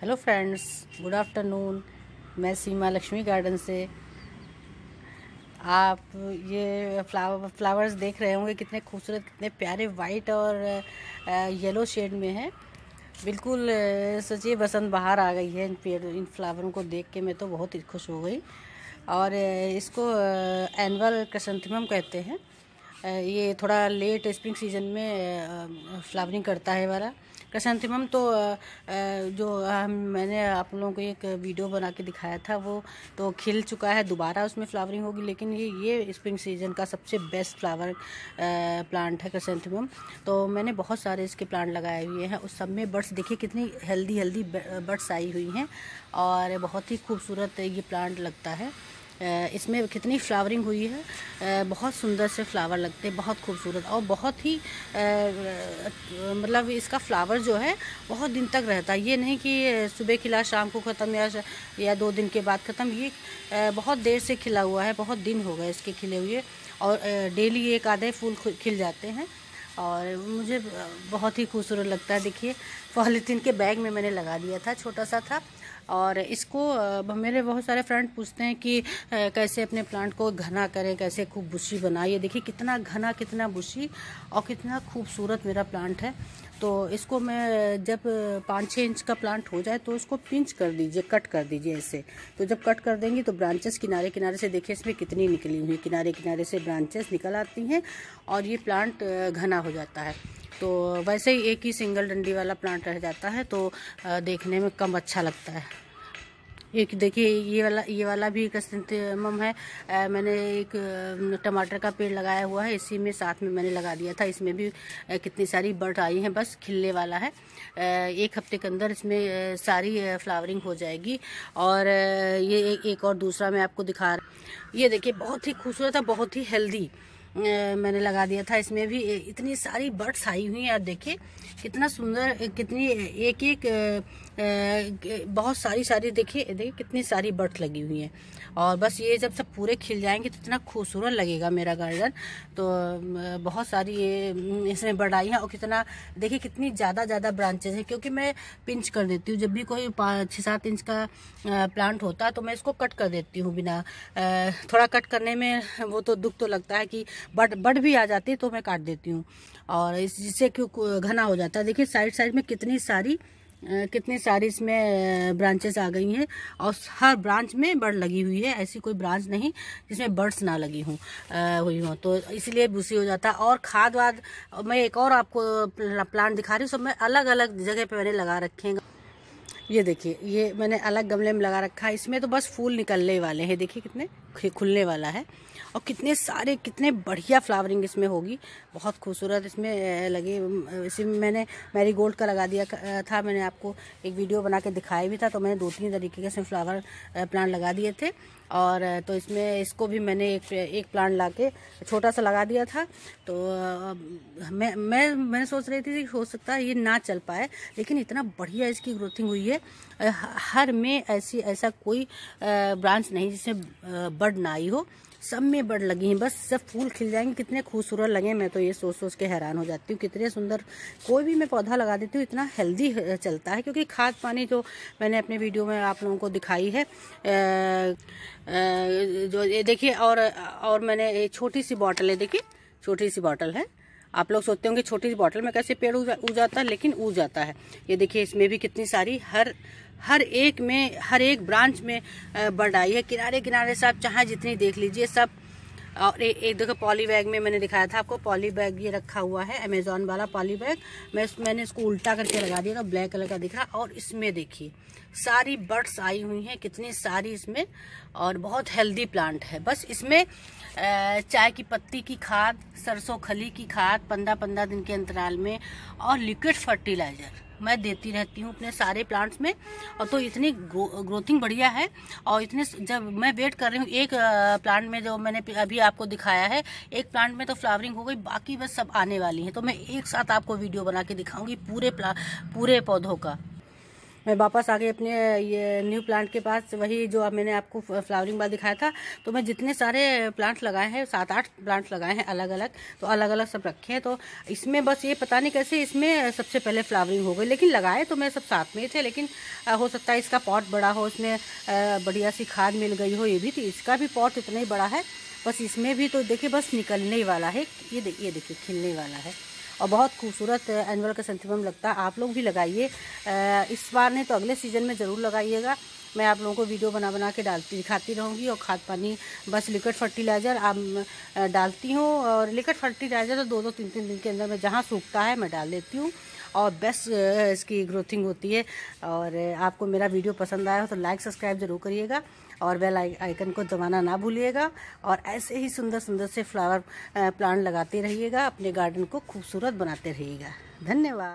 hello friends good afternoon मैं सीमा Lakshmi garden से आप ये फ्लावर फ्लावर्स देख रहे होंगे कितने खूबसूरत कितने प्यारे वाइट और येलो शेड में हैं बिल्कुल सचिए बसंत बाहर आ गई है इन पेड़ इन फ्लावरों को देख के मैं तो बहुत ही खुश हो गई और इसको एनअल क्रसंथिमम कहते हैं ये थोड़ा लेट स्प्रिंग सीजन में फ्लावरिंग करता है वाला कसंतिमम तो जो मैंने आप लोगों को एक वीडियो बना के दिखाया था वो तो खिल चुका है दोबारा उसमें फ्लावरिंग होगी लेकिन ये ये स्प्रिंग सीजन का सबसे बेस्ट फ्लावर प्लांट है कसंतिमम तो मैंने बहुत सारे इसके प्लांट लगाए हुए हैं उस सब में बर्ड्स देखिए कितनी हेल्दी हेल्दी बर्ड्स आई हुई हैं और बहुत ही खूबसूरत ये प्लांट लगता है इसमें कितनी फ्लावरिंग हुई है बहुत सुंदर से फ्लावर लगते हैं बहुत खूबसूरत और बहुत ही मतलब इसका फ्लावर जो है बहुत दिन तक रहता है ये नहीं कि सुबह खिला शाम को ख़त्म या या दो दिन के बाद ख़त्म ये बहुत देर से खिला हुआ है बहुत दिन हो गए इसके खिले हुए और डेली एक आधे फूल खिल जाते हैं और मुझे बहुत ही खूबसूरत लगता है देखिए पॉलीथीन के बैग में मैंने लगा दिया था छोटा सा था और इसको मेरे बहुत सारे फ्रेंड पूछते हैं कि कैसे अपने प्लांट को घना करें कैसे खूब बुशी बनाइए देखिए कितना घना कितना बुशी और कितना खूबसूरत मेरा प्लांट है तो इसको मैं जब पाँच छः इंच का प्लांट हो जाए तो इसको पिंच कर दीजिए कट कर दीजिए ऐसे तो जब कट कर देंगे तो ब्रांचेस किनारे किनारे से देखिए इसमें कितनी निकली हुई किनारे किनारे से ब्रांचेस निकल आती हैं और ये प्लांट घना हो जाता है तो वैसे ही एक ही सिंगल डंडी वाला प्लांट रह जाता है तो देखने में कम अच्छा लगता है एक देखिए ये वाला ये वाला भी कस्तमम है आ, मैंने एक टमाटर का पेड़ लगाया हुआ है इसी में साथ में मैंने लगा दिया था इसमें भी आ, कितनी सारी बर्ड आई हैं बस खिलने वाला है आ, एक हफ्ते के अंदर इसमें सारी फ्लावरिंग हो जाएगी और ये एक, एक और दूसरा मैं आपको दिखा रहा ये देखिए बहुत ही खूबसूरत है बहुत ही हेल्दी मैंने लगा दिया था इसमें भी इतनी सारी बर्ड्स आई हुई हैं आप देखिए कितना सुंदर कितनी एक एक बहुत सारी सारी देखिए देखिए कितनी सारी बर्ड्स लगी हुई हैं और बस ये जब सब पूरे खिल जाएंगे तो इतना खूबसूरत लगेगा मेरा गार्डन तो बहुत सारी ये इसमें बर्ड आई हैं और कितना देखिए कितनी ज़्यादा ज़्यादा ब्रांचेज हैं क्योंकि मैं पिंच कर देती हूँ जब भी कोई छः सात इंच का प्लांट होता है तो मैं इसको कट कर देती हूँ बिना थोड़ा कट करने में वो तो दुख तो लगता है कि बट बट भी आ जाती है तो मैं काट देती हूँ और इस जिससे क्यों घना हो जाता है देखिए साइड साइड में कितनी सारी कितनी सारी इसमें ब्रांचेस आ गई हैं और हर ब्रांच में बर्ड लगी हुई है ऐसी कोई ब्रांच नहीं जिसमें बर्ड्स ना लगी हूँ हुई हों तो इसलिए भूसी हो जाता है और खाद वाद मैं एक और आपको प्लांट दिखा रही हूँ सब मैं अलग अलग जगह पर मैंने लगा रखे हैं ये देखिए ये मैंने अलग गमले में लगा रखा है इसमें तो बस फूल निकलने वाले हैं देखिए कितने खुलने वाला है और कितने सारे कितने बढ़िया फ्लावरिंग इसमें होगी बहुत खूबसूरत इसमें इसी में मैंने मैरी गोल्ड का लगा दिया था मैंने आपको एक वीडियो बना के दिखाया भी था तो मैंने दो तीन तरीके के इसमें फ्लावर प्लांट लगा दिए थे और तो इसमें इसको भी मैंने एक एक प्लांट लाके छोटा सा लगा दिया था तो मैं मैं मैंने सोच रही थी कि हो सकता है ये ना चल पाए लेकिन इतना बढ़िया इसकी ग्रोथिंग हुई है हर में ऐसी ऐसा कोई ब्रांच नहीं जिसमें बर्ड ना आई हो सब में बर्ड लगी हैं बस सब फूल खिल जाएंगे कितने खूबसूरत लगे मैं तो ये सोच सोच के हैरान हो जाती हूँ कितने सुंदर कोई भी मैं पौधा लगा देती हूँ इतना हेल्दी चलता है क्योंकि खाद पानी जो मैंने अपने वीडियो में आप लोगों को दिखाई है जो ये देखिए और और मैंने छोटी सी बॉटल है देखिए छोटी सी बॉटल है आप लोग सोचते होंगे छोटी सी बॉटल में कैसे पेड़ उग जाता है लेकिन उग जाता है ये देखिए इसमें भी कितनी सारी हर हर एक में हर एक ब्रांच में बर्ड आई है किनारे किनारे से आप चाहे जितनी देख लीजिए सब और ए, एक देखो पॉली बैग में मैंने दिखाया था आपको पॉली बैग ये रखा हुआ है अमेजोन वाला पॉली बैग मैं मैंने इसको उल्टा करके लगा दिया तो ब्लैक कलर का दिख रहा और इसमें देखिए सारी बर्ड्स आई हुई हैं कितनी सारी इसमें और बहुत हेल्दी प्लांट है बस इसमें चाय की पत्ती की खाद सरसों खली की खाद पंद्रह पंद्रह दिन के अंतराल में और लिक्विड फर्टिलाइजर मैं देती रहती हूँ अपने सारे प्लांट्स में और तो इतनी ग्रो, ग्रोथिंग बढ़िया है और इतने जब मैं वेट कर रही हूँ एक प्लांट में जो मैंने अभी आपको दिखाया है एक प्लांट में तो फ्लावरिंग हो गई बाकी बस सब आने वाली है तो मैं एक साथ आपको वीडियो बना के दिखाऊंगी पूरे पूरे पौधों का मैं वापस आ गई अपने ये न्यू प्लांट के पास वही जो अब मैंने आपको फ्लावरिंग बार दिखाया था तो मैं जितने सारे प्लांट लगाए हैं सात आठ प्लांट लगाए हैं अलग अलग तो अलग अलग सब रखे हैं तो इसमें बस ये पता नहीं कैसे इसमें सबसे पहले फ्लावरिंग हो गई लेकिन लगाए तो मैं सब साथ में ही थे लेकिन हो सकता है इसका पॉट बड़ा हो उसमें बढ़िया सी खाद मिल गई हो ये भी थी इसका भी पॉट इतना ही बड़ा है बस इसमें भी तो देखिए बस निकलने ही वाला है ये देखिए ये देखिए खिलने वाला है और बहुत खूबसूरत एनुअल का सेंथिमम लगता है आप लोग भी लगाइए इस बार नहीं तो अगले सीज़न में ज़रूर लगाइएगा मैं आप लोगों को वीडियो बना बना के डालती दिखाती रहूँगी और खाद पानी बस लिक्विड फर्टिलाइज़र आप डालती हूँ और लिक्विड फर्टिलाइज़र तो दो दो तीन तीन दिन के अंदर मैं जहाँ सूखता है मैं डाल देती हूँ और बेस्ट uh, इसकी ग्रोथिंग होती है और uh, आपको मेरा वीडियो पसंद आया हो तो लाइक सब्सक्राइब जरूर करिएगा और बेल आइकन को दबाना ना भूलिएगा और ऐसे ही सुंदर सुंदर से फ्लावर प्लांट uh, लगाते रहिएगा अपने गार्डन को खूबसूरत बनाते रहिएगा धन्यवाद